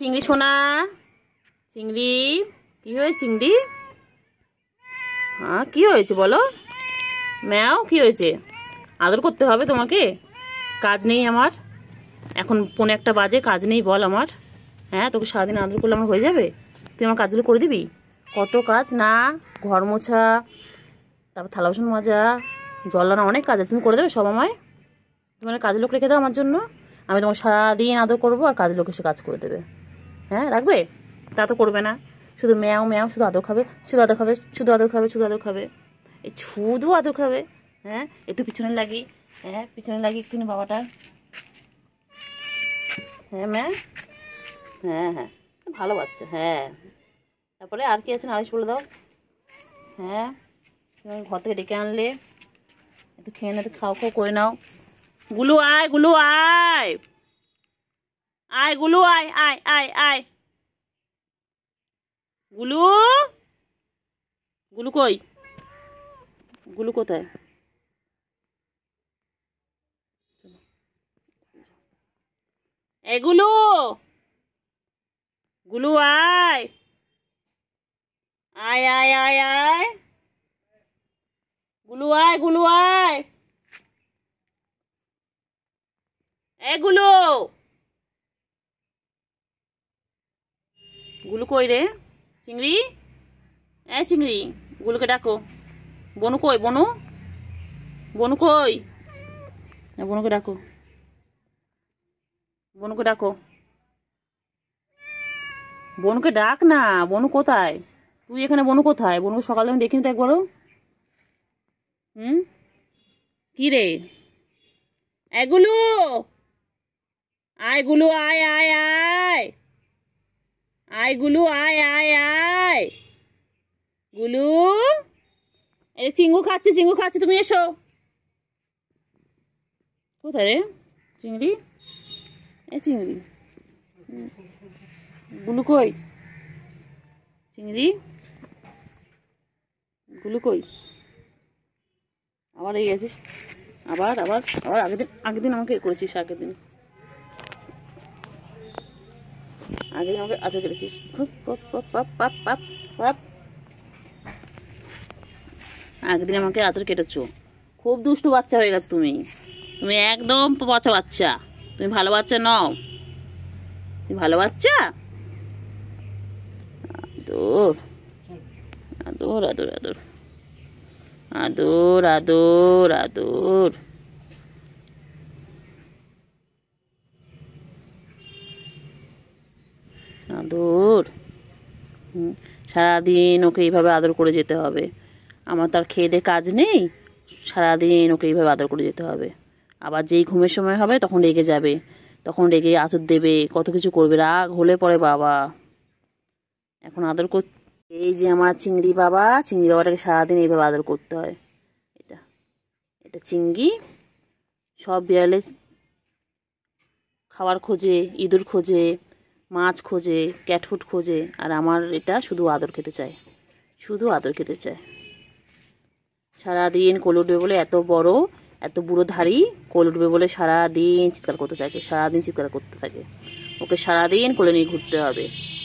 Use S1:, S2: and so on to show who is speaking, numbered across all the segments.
S1: চিংড়ি সোনা চিংড়ি কি হয়েছে চিংড়ি হ্যাঁ কি হয়েছে বলো ম্যাও কি হয়েছে আদর করতে হবে তোমাকে কাজ নেই আমার এখন পনেরো একটা বাজে কাজ নেই বল আমার হ্যাঁ তোকে সারাদিন আদর করলে আমার হয়ে যাবে তুই আমার কাজগুলো করে দিবি কত কাজ না ঘর মোছা তারপর থালা বাসন মাজা জল আনা অনেক কাজ আছে তুমি করে দেবে সব আমায় তোমার কাজ লোক রেখে দাও আমার জন্য আমি তোমার সারাদিন আদর করবো আর কাজ লোক এসে কাজ করে দেবে হ্যাঁ রাখবে তা তো করবে না শুধু ম্যাও ম্যাও শুধু আদর খাবে শুধু আদর খাবে শুধু আদর খাবে শুধু আদর খাবে এই শুধু আদর খাবে হ্যাঁ একটু পিছনে লাগি হ্যাঁ পিছনে লাগি একটু বাবাটা হ্যাঁ ম্যা হ্যাঁ হ্যাঁ ভালো বাচ্চা হ্যাঁ তারপরে আর কি আছে না বলে দাও হ্যাঁ ঘর থেকে ডেকে আনলে একটু খেয়ে না একটু খাও খাও করে নাও গুলু আয় গুলু আয় আয় গুলু আয় আয় আয় আয় গুলু গুলু কই গুলু কোথায় এগুলো গুলু আয় আয় আয় আয় আয় গুলু আয় গুলু আয় এগুলো গুলু কই রে চিংড়ি এ চিংড়ি গুলুকে ডাকো বনু কই বনু বনু কই বনুকে ডাকো বনুকে ডাকো বনুকে ডাক না বনু কোথায় তুই এখানে বনু কোথায় বনুকে সকালে আমি দেখিনি তো একবারও হুম কি রে এগুলো আয় গুলো আয় আয় আয় আয় গুলু আয় আয় আয় গুলু এই চিঙ্গু খাচ্ছে চিঙ্গু খাচ্ছে তুমি এসো কোথায় রে চিংড়ি এ চিংড়ি গুলু কই চিংড়ি গুলু কই আবার এই গেছিস আবার আবার আবার আগের দিন আগের দিন আমাকে করেছিস আগের দিন আগে আমাকে আজকে পেরেছিস একদিন আমাকে আচর কেটেছ খুব দুষ্টু বাচ্চা হয়ে গেছে তুমি তুমি একদম পচা বাচ্চা তুমি ভালো বাচ্চা নও তুমি ভালো বাচ্চা আদর আদর আদর আদর আদর আদর আদর আদর সারাদিন ওকে এইভাবে আদর করে যেতে হবে আমার তো আর খেয়ে কাজ নেই সারাদিন ওকে এইভাবে আদর করে যেতে হবে আবার যেই ঘুমের সময় হবে তখন রেগে যাবে তখন রেগে আচর দেবে কত কিছু করবে রাগ হলে পরে বাবা এখন আদর কর এই যে আমার চিংড়ি বাবা চিংড়ি বাবাটাকে সারাদিন এইভাবে আদর করতে হয় এটা এটা চিংড়ি সব বিড়ালে খাওয়ার খোঁজে ইঁদুর খোঁজে মাছ খোঁজে ক্যাটফুট খোঁজে আর আমার এটা শুধু আদর খেতে চায় শুধু আদর খেতে চায় সারাদিন কোল উঠবে বলে এত বড় এত বুড়ো ধারি কোল উঠবে বলে সারাদিন চিৎকার করতে থাকে সারাদিন চিৎকার করতে থাকে ওকে সারাদিন কোলে নিয়ে ঘুরতে হবে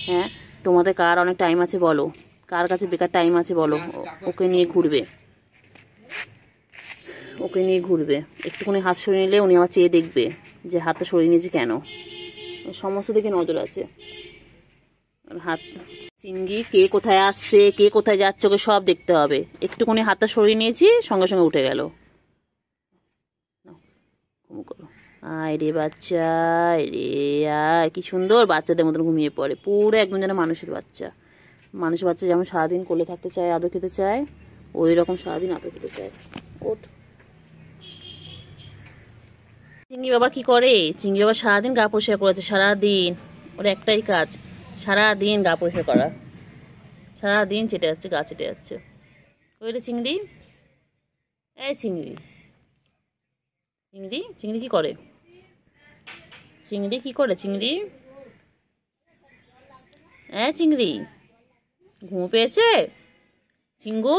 S1: হ্যাঁ তোমাদের কার অনেক টাইম আছে বলো কার কাছে বেকার টাইম আছে বলো ওকে নিয়ে ঘুরবে ওকে নিয়ে ঘুরবে একটুখানি হাত সরিয়ে নিলে উনি আমার চেয়ে দেখবে যে হাতটা সরিয়ে নিয়েছে কেন সমস্ত দিকে নজর আছে হাত চিঙ্গি কে কোথায় আসছে কে কোথায় যাচ্ছে ওকে সব দেখতে হবে একটুখানি হাতটা সরিয়ে নিয়েছি সঙ্গে সঙ্গে উঠে গেল আয় রে বাচ্চা রে আয় কি সুন্দর বাচ্চাদের মতন ঘুমিয়ে পড়ে পুরো একদম যেন মানুষের বাচ্চা মানুষের বাচ্চা যেমন সারাদিন কোলে থাকতে চায় আদর খেতে চায় ওই রকম সারাদিন আদর খেতে চায় ওঠ চিংড়ি বাবা কি করে চিংড়ি বাবা সারাদিন গা পরিষ্কার করেছে সারাদিন ওর একটাই কাজ সারাদিন গা পরিষ্কার করা সারাদিন চেটে যাচ্ছে গা চেটে যাচ্ছে রে চিংড়ি এই চিংড়ি চিংড়ি চিংড়ি কি করে চিংড়ি কি করে চিংড়ি হ্যাঁ চিংড়ি ঘুম পেয়েছে চিংগু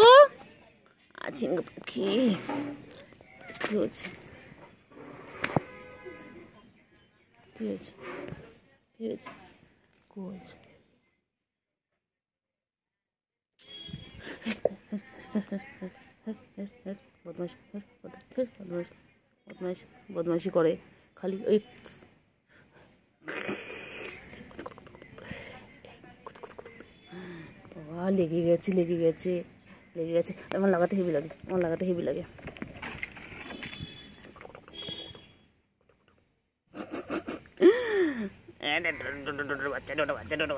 S1: আর চিংড়ি কি হয়েছে কোচ বদমাস বদমাস বদমাস বদমাসি করে খালি ওই লেগে গেছে লেগে গেছে লেগে গেছে আমার লাগাতে হেভি লাগে আমার লাগাতে হেভি লাগে চিঙ্গু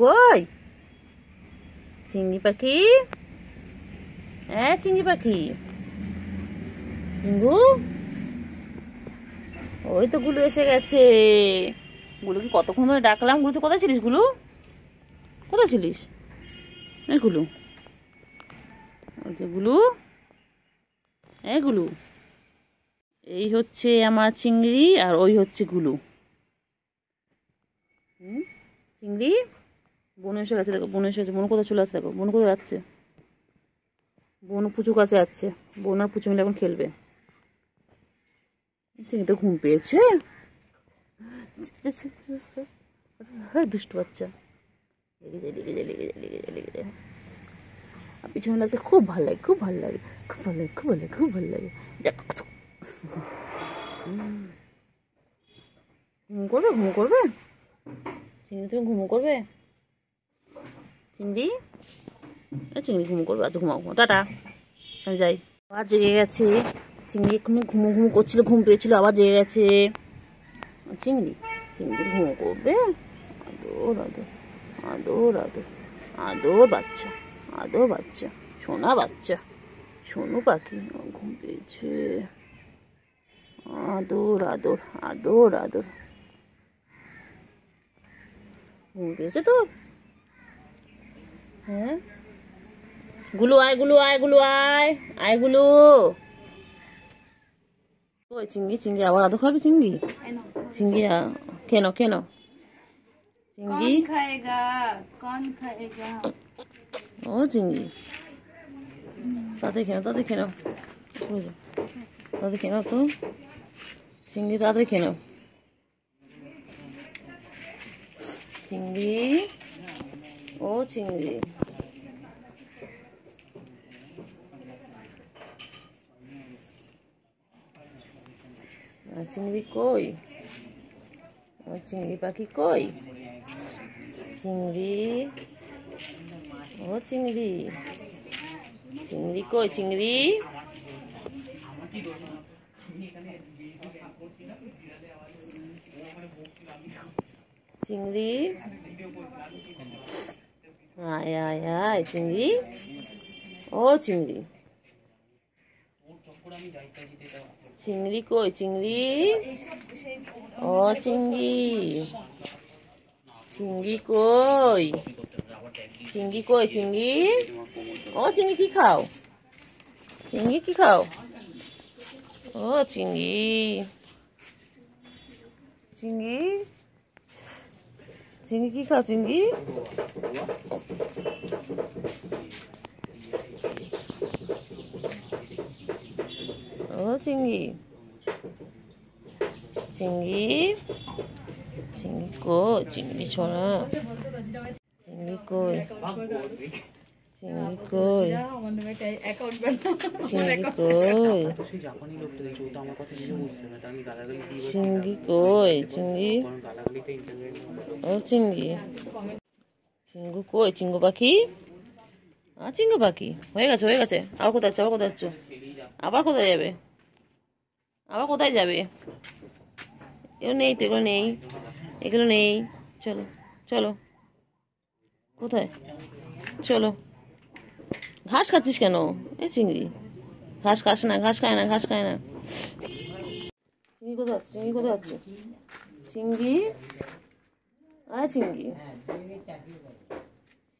S1: কই চিংড়ি পাখি হ্যাঁ চিংড়ি পাখি চিঙ্গু ওই তো গুলু এসে গেছে গুলুকে কতক্ষণ ধরে ডাকলাম গুলো তো কোথায় ছিলিস গুলু কোথায় ছিলিস এ গুলু বলছে গুলু গুলু এই হচ্ছে আমার চিংড়ি আর ওই হচ্ছে গুলু চিংড়ি বোন এসে গেছে দেখো বোন এসে গেছে বোন কোথায় চলে আসছে দেখো বোন কোথায় যাচ্ছে বোন পুচু কাছে যাচ্ছে বোন আর পুচু মিলে এখন খেলবে চিংড়ি তো ঘুম পেয়েছে হ্যাঁ, দুষ্টু বাচ্চা লিখেছে লিখেছে লিখেছে লিখেছে লিখেছে আর পিছনে লাগতে খুব ভালো লাগে খুব ভালো লাগে খুব ভালো লাগে খুব ভালো লাগে খুব ভালো লাগে যাক ঘুম করবে ঘুম করবে চিংড়ি তুমি ঘুম করবে চিংড়ি চিংড়ি ঘুম করবে আচ্ছা ঘুমাও ঘুমো টাটা আমি যাই আবার জেগে গেছে চিংড়ি এক্ষুনি ঘুমো ঘুমো করছিল ঘুম পেয়েছিল আবার জেগে গেছে চিংড়ি চিংড়ি ঘুমো করবে আদর আদর আদর আদর আদো বাচ্চা আদো বাচ্চা সোনা বাচ্চা সোনু পাখি ঘুম পেয়েছে আদর আদর আদর আদর ঘুম পেয়েছে তো হ্যাঁ গুলু আয় গুলু আয় গুলু আয় আয় গুলু ওই চিংড়ি চিংড়ি আবার আদর খাবি চিংড়ি চিংড়ি কেন কেন চিংড়ি খায়গা খায়গা ও চিংড়ি তাতে খেয়ে তাতে খেন তাতে খেন তো চিংড়ি তাতে খেয়ে নাও চিংড়ি ও চিংড়ি চিংড়ি কই চিংড়ি পাখি কই চিংড়ি ও চিংড়ি চিংড়ি কই চিংড়ি চিংড়ি আয় আয় আয় চিংড়ি ও চিংড়ি চিংড়ি কই চিংড়ি ও চিংড়ি ઝીંગી કોઈ ઝીંગી કોઈ ઝીંગી ઓ ઝીંગી કી ખાઓ ઝીંગી કી ખાઓ ઓ ઝીંગી ઝીંગી 징기 가 징기 어 징기 징기 চিংড়ি কই চিংড়ি ছড়া চিংড়ি কই চিংড়ি কই চিংড়ি কই চিংড়ি ও চিংড়ি চিঙ্গু কই চিঙ্গু পাখি হ্যাঁ পাখি হয়ে গেছে হয়ে গেছে আবার কোথায় যাচ্ছ আবার কোথায় যাচ্ছ আবার কোথায় যাবে আবার কোথায় যাবে এগুলো নেই তো এগুলো নেই এগুলো নেই চলো চলো কোথায় চলো ঘাস খাচ্ছিস কেন এ চিংড়ি ঘাস খাস না ঘাস খায় না ঘাস খায় না চিংড়ি কোথায় আছো চিংড়ি কোথায় আছো চিংড়ি আয় চিংড়ি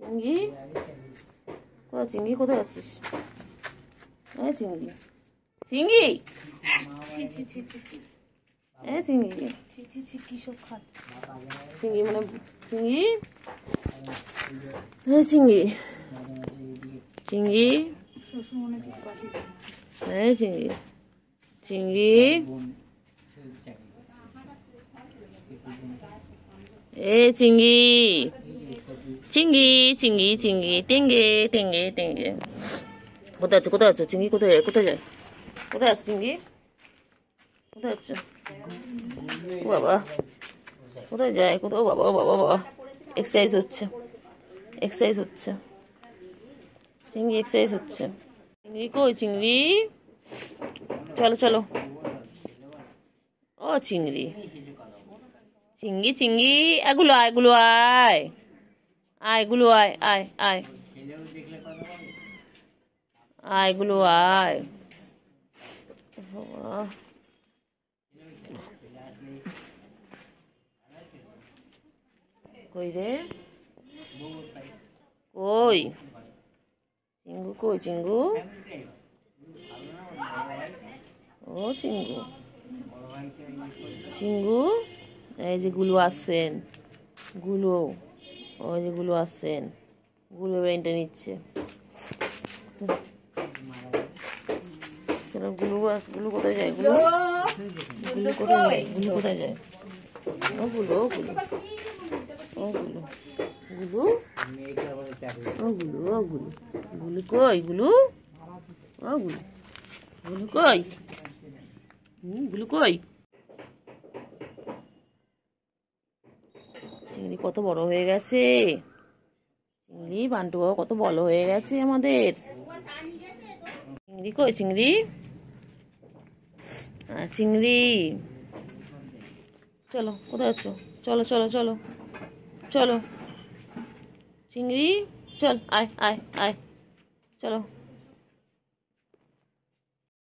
S1: চিংড়ি কোথায় চিংড়ি কোথায় যাচ্ছিস আয় চিংড়ি চিংড়ি ছি ছি ছি ছি ছি এ চিংড়ি চিংড়ি মানে চিংড়ি হ্যাঁ চিংড়ি চিংড়ি হ্যাঁ চিংড়ি চিংড়ি এ চিংড়ি চিংড়ি চিংড়ি চিংড়ি টেঙ্গে টেঙ্গে টেঙ্গে কোথায় আছে কোথায় আছে চিংড়ি কোথায় যায় কোথায় যায় কোথায় আছে চিংড়ি কোথায় আছে বাবা কোথায় যায় কোথাও বাবা বাবা বাবা এক্সারসাইজ হচ্ছে এক্সারসাইজ হচ্ছে চিংড়ি এক্সারসাইজ হচ্ছে চিংড়ি কই চিংড়ি চলো চলো ও চিংড়ি চিংড়ি চিংড়ি এগুলো আয় এগুলো আয় আয় এগুলো আয় আয় আয় আয় এগুলো আয় বাবা কই রে কই চিঙ্গু কই চিঙ্গু ও চিঙ্গু চিঙ্গু এই যে গুলো আসছেন গুলো ওই যে গুলো আসছেন গুলো ব্রেনটা নিচ্ছে গুলো গুলো কোথায় যায় গুলো কোথায় যায় কোথায় যায় ও গুলো গুলো ওগুলো গুলু ওগুলো ওগুলো গুলু কই গুলু ওগুলো গুলু কই গুলু কই চিংড়ি কত বড় হয়ে গেছে চিংড়ি বান্টু কত বড় হয়ে গেছে আমাদের চিংড়ি কই চিংড়ি চিংড়ি চলো কোথায় আছো চলো চলো চলো चलो चिंगरी चल आए आए आए चलो